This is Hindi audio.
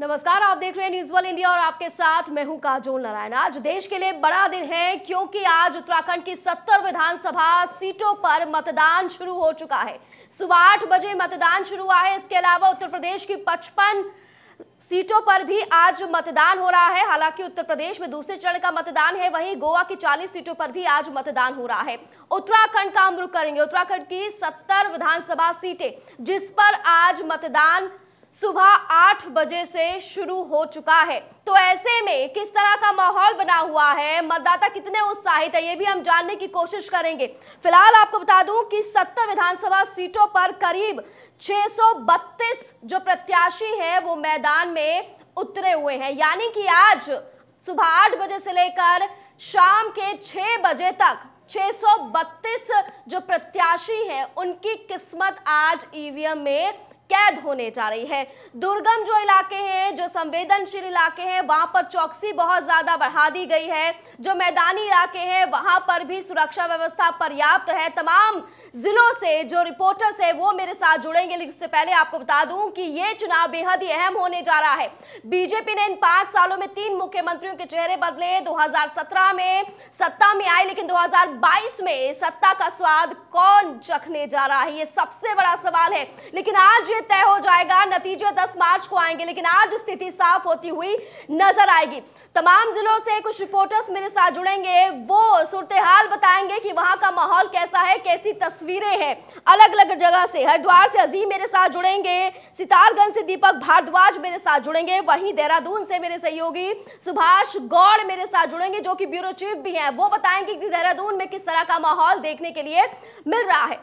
नमस्कार आप देख रहे हैं न्यूज वन इंडिया और आपके साथ मैं हूं काजोल नारायण आज देश के लिए बड़ा दिन है क्योंकि आज उत्तराखंड की 70 विधानसभा सीटों पर मतदान शुरू हो चुका है सुबह आठ बजे मतदान शुरू हुआ है इसके अलावा उत्तर प्रदेश की 55 सीटों पर भी आज मतदान हो रहा है हालांकि उत्तर प्रदेश में दूसरे चरण का मतदान है वहीं गोवा की 40 सीटों पर भी आज मतदान हो रहा है उत्तराखंड का हम रुख करेंगे उत्तराखंड की 70 विधानसभा सीटें जिस पर आज मतदान सुबह आठ बजे से शुरू हो चुका है तो ऐसे में किस तरह का माहौल बना हुआ है मतदाता कितने उत्साहित है ये भी हम जानने की कोशिश करेंगे फिलहाल आपको बता दूं कि 70 विधानसभा सीटों पर करीब 632 जो प्रत्याशी हैं वो मैदान में उतरे हुए हैं यानी कि आज सुबह आठ बजे से लेकर शाम के छह बजे तक 632 जो प्रत्याशी हैं उनकी किस्मत आज ईवीएम में कैद होने जा रही है दुर्गम जो इलाके हैं जो संवेदनशील इलाके हैं वहां पर चौकसी बहुत ज्यादा बढ़ा दी गई है जो मैदानी इलाके हैं वहां पर भी सुरक्षा व्यवस्था पर्याप्त है तमाम जिलों से जो रिपोर्टर्स है वो मेरे साथ जुड़ेंगे लेकिन उससे पहले आपको बता दूं कि ये चुनाव बेहद ही अहम होने जा रहा है बीजेपी ने इन पांच सालों में तीन मुख्यमंत्रियों के चेहरे बदले 2017 में सत्ता में आए लेकिन 2022 में सत्ता का स्वाद कौन चखने जा रहा है ये सबसे बड़ा सवाल है लेकिन आज ये तय हो जाएगा नतीजे दस मार्च को आएंगे लेकिन आज स्थिति साफ होती हुई नजर आएगी तमाम जिलों से कुछ रिपोर्टर्स मेरे साथ जुड़ेंगे वो सूरत हाल बताएंगे कि वहां का माहौल कैसा है कैसी तस्वीर तस्वीरें हैं अलग अलग जगह से हरिद्वार से अजीम मेरे साथ जुड़ेंगे सितारगंज से दीपक भारद्वाज मेरे साथ जुड़ेंगे वहीं देहरादून से मेरे सहयोगी सुभाष गौड़ मेरे साथ जुड़ेंगे जो कि ब्यूरो चीफ भी हैं वो बताएंगे कि देहरादून में किस तरह का माहौल देखने के लिए मिल रहा है